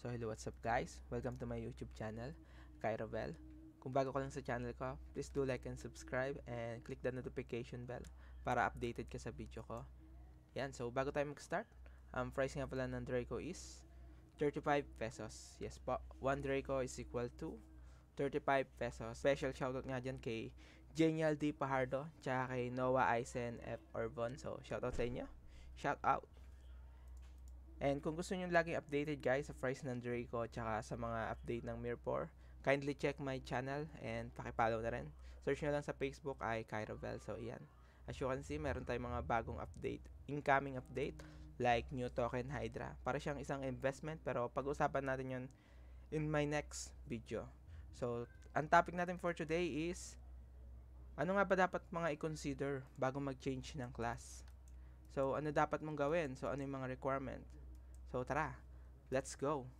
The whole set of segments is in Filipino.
So hello, what's up guys? Welcome to my YouTube channel, Kai Ravel. Kung bago ka lang sa channel ko, please do like and subscribe and click the notification bell para updated ka sa video ko. Yan, so bago tayo mag-start, ang um, price nga pala ng Draco is 35 pesos. Yes po, 1 Draco is equal to 35 pesos. Special shoutout nga dyan kay Genial D. Pahardo, tsaka kay Noah Eisen F. Orbon. So, shoutout sa inyo. Shoutout! And kung gusto nyo laging updated guys sa price ng Dre ko tsaka sa mga update ng Mirpor, kindly check my channel and pakipollow na rin. Search nyo lang sa Facebook ay Cairo Bell. So, iyan. As you can see, meron tayong mga bagong update, incoming update like new token Hydra. Para siyang isang investment pero pag-usapan natin yon in my next video. So, ang topic natin for today is ano nga ba dapat mga i-consider bago mag-change ng class? So, ano dapat mong gawin? So, ano yung mga requirements? So tara, let's go!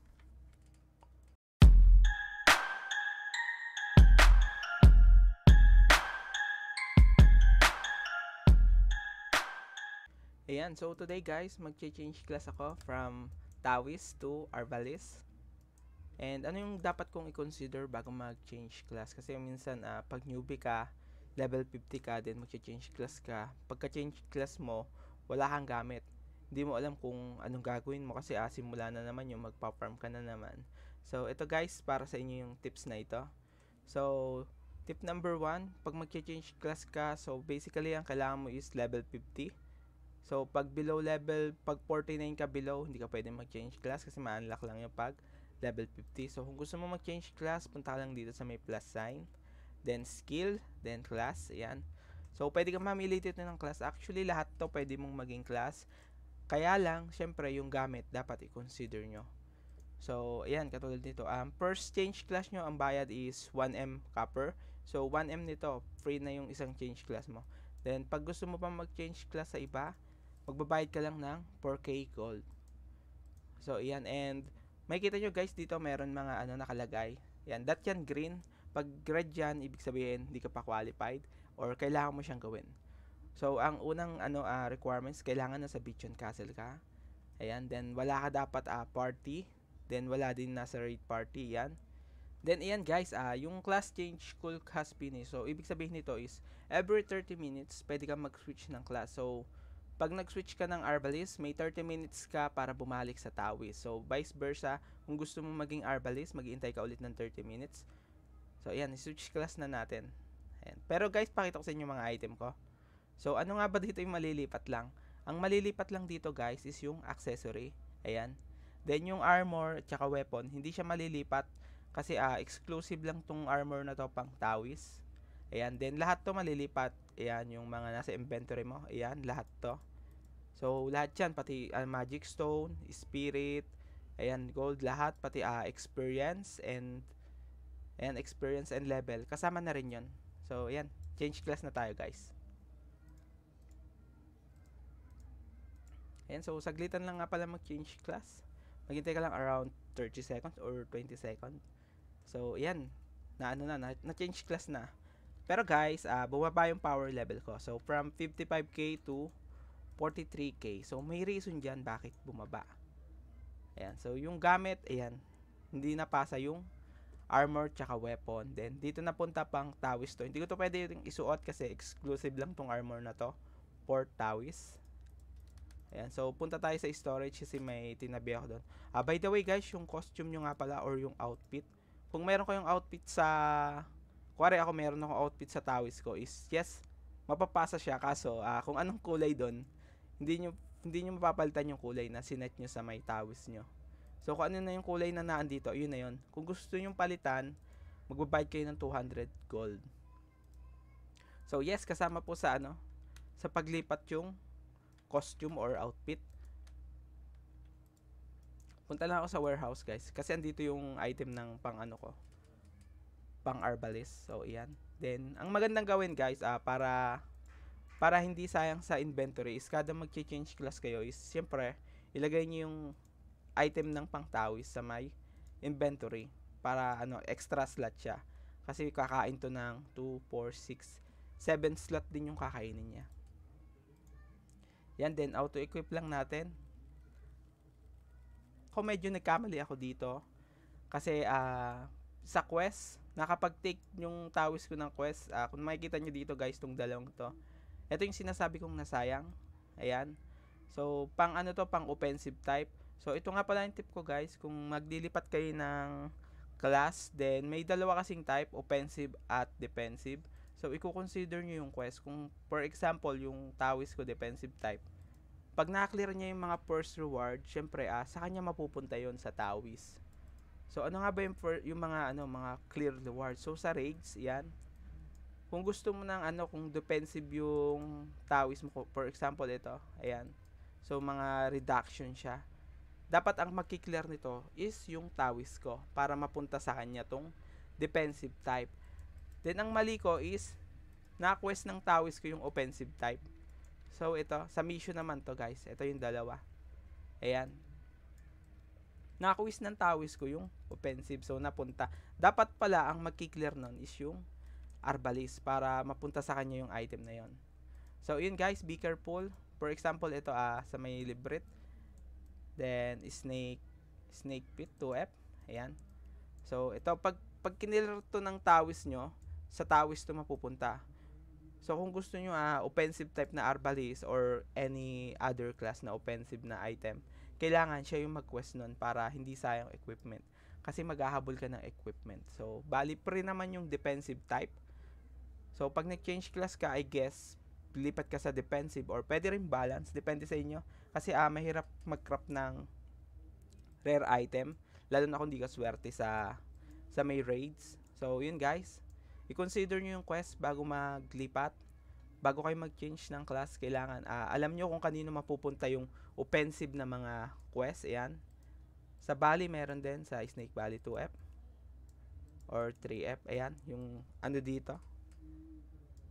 Ayan, so today guys, mag-change class ako from Taoist to Arbalist. And ano yung dapat kong i-consider bago mag-change class? Kasi minsan, uh, pag newbie ka, level 50 ka, then mag-change class ka. Pagka-change class mo, wala kang gamit hindi mo alam kung anong gagawin mo kasi ah, simula na naman yung magpa-farm ka na naman. So, ito guys, para sa inyo yung tips na ito. So, tip number one, pag mag-change class ka, so basically ang kailangan mo is level 50. So, pag below level, pag 49 ka below, hindi ka pwede mag-change class kasi ma-unlock lang yung pag level 50. So, kung gusto mo mag-change class, punta lang dito sa may plus sign. Then, skill. Then, class. Ayan. So, pwede kang mamili dito ng class. Actually, lahat to pwede mong maging class. Kaya lang, syempre, yung gamit dapat i-consider nyo. So, ayan, katulad nito. Um, first change class nyo, ang bayad is 1M copper. So, 1M nito, free na yung isang change class mo. Then, pag gusto mo pa mag-change class sa iba, magbabayad ka lang ng 4K gold. So, ayan, and makikita nyo guys, dito meron mga ano nakalagay. Ayan, that yan green. Pag red yan, ibig sabihin, hindi ka pa qualified or kailangan mo siyang gawin. So, ang unang ano uh, requirements, kailangan na nasa Bichon Castle ka. Ayan, then wala ka dapat uh, party. Then wala din nasa raid party, yan. Then, ayan guys, uh, yung class change cool has finished. So, ibig sabihin nito is, every 30 minutes, pwede kang mag-switch ng class. So, pag nag-switch ka ng Arbalist, may 30 minutes ka para bumalik sa Tawis. So, vice versa, kung gusto mo maging Arbalist, maghihintay ka ulit ng 30 minutes. So, ayan, switch class na natin. Ayan. Pero guys, pakita ko sa inyo mga item ko. So, ano nga ba dito yung malilipat lang? Ang malilipat lang dito guys is yung accessory. Ayan. Then yung armor at saka weapon, hindi siya malilipat kasi uh, exclusive lang tong armor na to pang tawis. Ayan. Then lahat to malilipat. Ayan yung mga nasa inventory mo. Ayan lahat to. So lahat yan pati uh, magic stone, spirit, ayan gold lahat pati uh, experience and and experience and level kasama na rin yun. So ayan, change class na tayo guys. Ayan, so saglitan lang nga pala mag-change class. Maghintay ka lang around 30 seconds or 20 seconds. So, ayan. Na ano na, na-change class na. Pero guys, uh, bumaba yung power level ko. So, from 55k to 43k. So, may reason dyan bakit bumaba. Ayan. So, yung gamit, ayan. Hindi napasa yung armor tsaka weapon. Then, dito napunta pang Tawis to. Hindi ko to pwede yung isuot kasi exclusive lang tong armor na to for Tawis. Ayan, so punta tayo sa storage kasi may tinabi ako doon. Ah, by the way guys, yung costume nyo nga pala or yung outfit. Kung meron kayong outfit sa... Kuwari ako meron akong outfit sa tawis ko is yes, mapapasa siya. Kaso uh, kung anong kulay doon, hindi nyo, hindi nyo mapapalitan yung kulay na sinet nyo sa may tawis nyo. So kung ano na yung kulay na naandito, yun na yun. Kung gusto nyo palitan, magbabayad kayo ng 200 gold. So yes, kasama po sa ano, sa paglipat yung costume or outfit. Punta lang ako sa warehouse guys. Kasi andito yung item ng pang ano ko. Pang arbalist. So, iyan. Then, ang magandang gawin guys, ah, para para hindi sayang sa inventory is kada mag-change class kayo is siyempre ilagay niyo yung item ng pangtawis sa may inventory para ano extra slot siya kasi kakain to ng 2, 4, 6, 7 slot din yung kakainin niya. Yan din, auto-equip lang natin. Kung medyo nagkamali ako dito, kasi uh, sa quest, nakapag-take yung tawis ko ng quest. Uh, kung makikita nyo dito guys, tong dalawang to. Ito yung sinasabi kong nasayang. Ayan. So, pang ano to, pang offensive type. So, ito nga pala yung tip ko guys. Kung maglilipat kayo ng class, then may dalawa kasing type, offensive at defensive. So, i-consider nyo yung quest. Kung, for example, yung tawis ko, defensive type pag na-clear niya yung mga first reward, syempre ah, sa kanya mapupunta yon sa Tawis. So ano nga ba yung, for, yung mga ano mga clear reward? So sa raids, 'yan. Kung gusto mo ng ano, kung defensive yung Tawis mo, for example ito, ayan. So mga reduction siya. Dapat ang magki-clear nito is yung Tawis ko para mapunta sa kanya tong defensive type. Then ang mali ko is na-quest ng Tawis ko yung offensive type. So, ito, sa mission naman to guys. Ito yung dalawa. Ayan. Nakakuis ng tawis ko yung offensive. So, napunta. Dapat pala ang magkiklear nun is yung arbalist para mapunta sa kanya yung item na yon. So, yun guys, be careful. For example, ito ah, sa may libret. Then, snake, snake pit, 2F. Ayan. So, ito, pag, pag to ng tawis nyo, sa tawis to mapupunta. So kung gusto nyo uh, offensive type na arbalist or any other class na offensive na item, kailangan siya yung mag-quest nun para hindi sayang equipment. Kasi maghahabol ka ng equipment. So bali pre naman yung defensive type. So pag nag-change class ka, I guess lipat ka sa defensive or pwede rin balance, depende sa inyo. Kasi uh, mahirap mag-crop ng rare item, lalo na kung hindi ka swerte sa sa may raids. So yun guys, i-consider nyo yung quest bago maglipat. Bago kayo mag-change ng class, kailangan uh, alam nyo kung kanino mapupunta yung offensive na mga quest. Ayan. Sa Bali, meron din sa Snake Valley 2F or 3F. Ayan, yung ano dito.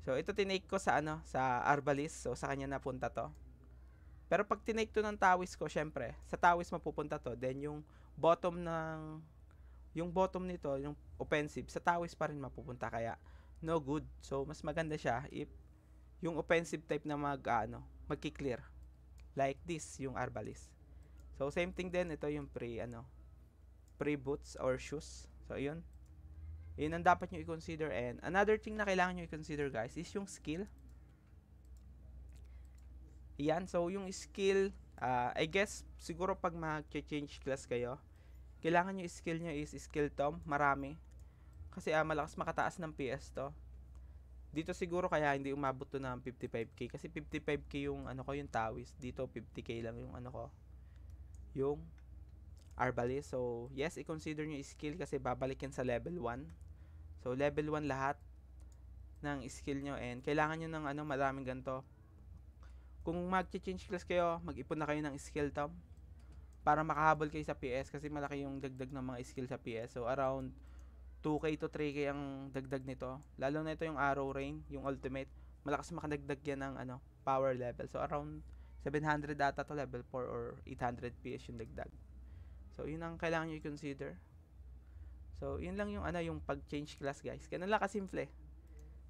So, ito tinake ko sa ano, sa Arbalis So, sa kanya napunta to. Pero pag tinake to ng Tawis ko, syempre, sa Tawis mapupunta to. Then, yung bottom ng yung bottom nito, yung offensive, sa Tawis pa rin mapupunta kaya no good. So, mas maganda siya if yung offensive type na mag, ano, magki-clear. Like this, yung Arbalist. So, same thing din. Ito yung pre, ano, pre boots or shoes. So, yun. Yun ang dapat nyo i-consider. And another thing na kailangan nyo i-consider, guys, is yung skill. Yan. So, yung skill, uh, I guess, siguro pag mag-change class kayo, kailangan yung skill nyo is skill tom, marami. Kasi ah, malakas makataas ng PS to. Dito siguro kaya hindi umabot to ng 55k kasi 55k yung ano ko yung tawis. Dito 50k lang yung ano ko. Yung arbali. So, yes, i-consider nyo skill kasi babalikin sa level 1. So, level 1 lahat ng skill nyo and kailangan nyo ng ano, maraming ganito. Kung mag-change class kayo, mag-ipon na kayo ng skill tom para makahabol kayo sa PS kasi malaki yung dagdag ng mga skill sa PS. So around 2k to 3k ang dagdag nito. Lalo na ito yung Arrow Rain, yung ultimate. Malakas makadagdag yan ng ano, power level. So around 700 data to level 4 or 800 PS yung dagdag. So yun ang kailangan nyo consider So yun lang yung ano yung pag-change class guys. Ganun lang kasimple.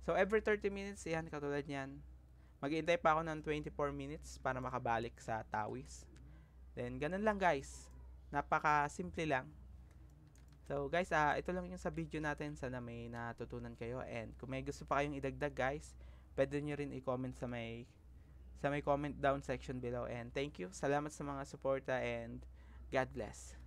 So every 30 minutes yan katulad niyan. Maghihintay pa ako ng 24 minutes para makabalik sa Tawis. Then, ganun lang guys. Napaka-simple lang. So, guys, uh, ito lang yung sa video natin. Sana may natutunan kayo. And, kung may gusto pa kayong idagdag, guys, pwede nyo rin i-comment sa may, sa may comment down section below. And, thank you. Salamat sa mga suporta and God bless.